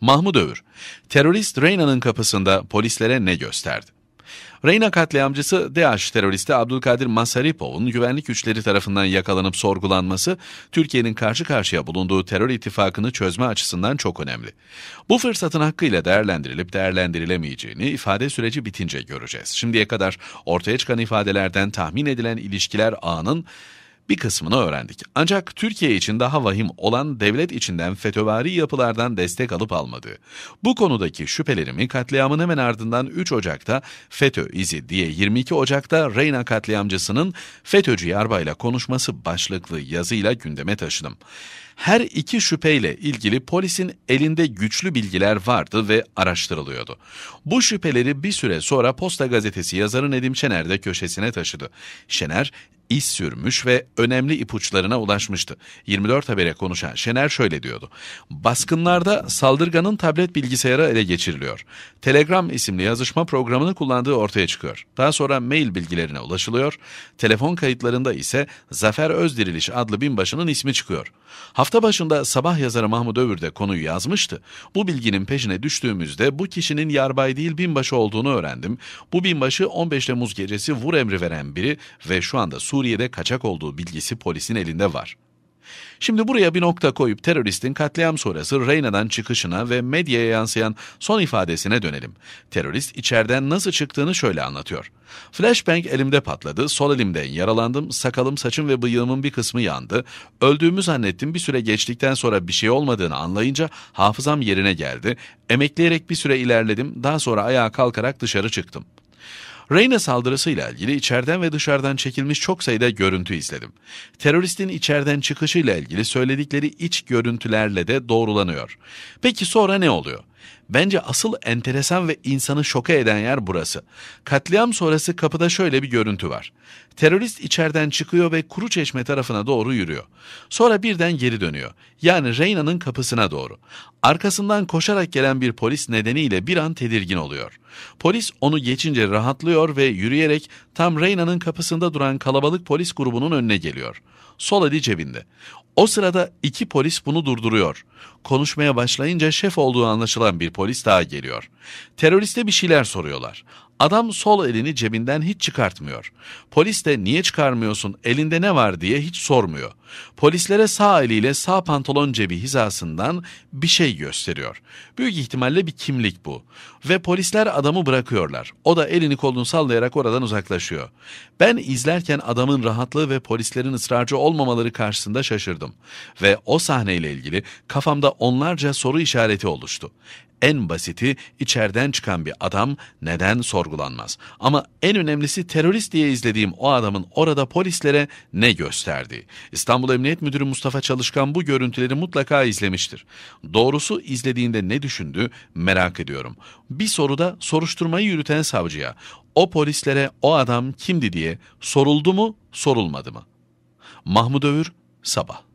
Mahmud Övür, terörist Reyna'nın kapısında polislere ne gösterdi? Reyna katliamcısı DAEŞ teröristi Abdülkadir Masaripov'un güvenlik güçleri tarafından yakalanıp sorgulanması Türkiye'nin karşı karşıya bulunduğu terör ittifakını çözme açısından çok önemli. Bu fırsatın hakkıyla değerlendirilip değerlendirilemeyeceğini ifade süreci bitince göreceğiz. Şimdiye kadar ortaya çıkan ifadelerden tahmin edilen ilişkiler ağının bir kısmını öğrendik. Ancak Türkiye için daha vahim olan devlet içinden FETÖ'vari yapılardan destek alıp almadı. Bu konudaki şüphelerimi katliamın hemen ardından 3 Ocak'ta FETÖ izi diye 22 Ocak'ta Reyna katliamcısının FETÖ'cü yarbayla konuşması başlıklı yazıyla gündeme taşıdım. Her iki şüpheyle ilgili polisin elinde güçlü bilgiler vardı ve araştırılıyordu. Bu şüpheleri bir süre sonra Posta Gazetesi yazarı Nedim Şener de köşesine taşıdı. Şener, iz sürmüş ve önemli ipuçlarına ulaşmıştı. 24 Haber'e konuşan Şener şöyle diyordu. Baskınlarda saldırganın tablet bilgisayarı ele geçiriliyor. Telegram isimli yazışma programını kullandığı ortaya çıkıyor. Daha sonra mail bilgilerine ulaşılıyor. Telefon kayıtlarında ise Zafer Özdiriliş adlı binbaşının ismi çıkıyor. Hafta başında sabah yazarı Mahmut Övür de konuyu yazmıştı. Bu bilginin peşine düştüğümüzde bu kişinin yarbay değil binbaşı olduğunu öğrendim. Bu binbaşı 15 Temmuz gecesi vur emri veren biri ve şu anda su. Suriye'de kaçak olduğu bilgisi polisin elinde var. Şimdi buraya bir nokta koyup teröristin katliam sonrası Reyna'dan çıkışına ve medyaya yansıyan son ifadesine dönelim. Terörist içeriden nasıl çıktığını şöyle anlatıyor. Flashbang elimde patladı, sol elimden yaralandım, sakalım, saçım ve bıyığımın bir kısmı yandı. Öldüğümü zannettim bir süre geçtikten sonra bir şey olmadığını anlayınca hafızam yerine geldi. Emekleyerek bir süre ilerledim, daha sonra ayağa kalkarak dışarı çıktım. Reyna saldırısıyla ilgili içeriden ve dışarıdan çekilmiş çok sayıda görüntü izledim. Teröristin içeriden çıkışıyla ilgili söyledikleri iç görüntülerle de doğrulanıyor. Peki sonra ne oluyor? Bence asıl enteresan ve insanı şoka eden yer burası. Katliam sonrası kapıda şöyle bir görüntü var. Terörist içeriden çıkıyor ve kuru çeşme tarafına doğru yürüyor. Sonra birden geri dönüyor. Yani Reyna'nın kapısına doğru. Arkasından koşarak gelen bir polis nedeniyle bir an tedirgin oluyor. Polis onu geçince rahatlıyor ve yürüyerek tam Reyna'nın kapısında duran kalabalık polis grubunun önüne geliyor. Sol eli cebinde. O sırada iki polis bunu durduruyor. Konuşmaya başlayınca şef olduğu anlaşılıyor olan bir polis daha geliyor. Teröriste bir şeyler soruyorlar. Adam sol elini cebinden hiç çıkartmıyor. Polis de niye çıkarmıyorsun elinde ne var diye hiç sormuyor. Polislere sağ eliyle sağ pantolon cebi hizasından bir şey gösteriyor. Büyük ihtimalle bir kimlik bu. Ve polisler adamı bırakıyorlar. O da elini kolunu sallayarak oradan uzaklaşıyor. Ben izlerken adamın rahatlığı ve polislerin ısrarcı olmamaları karşısında şaşırdım. Ve o sahneyle ilgili kafamda onlarca soru işareti oluştu. En basiti içeriden çıkan bir adam neden sorgulanmaz. Ama en önemlisi terörist diye izlediğim o adamın orada polislere ne gösterdi? İstanbul Emniyet Müdürü Mustafa Çalışkan bu görüntüleri mutlaka izlemiştir. Doğrusu izlediğinde ne düşündü merak ediyorum. Bir soruda soruşturmayı yürüten savcıya o polislere o adam kimdi diye soruldu mu sorulmadı mı? Mahmut Övür Sabah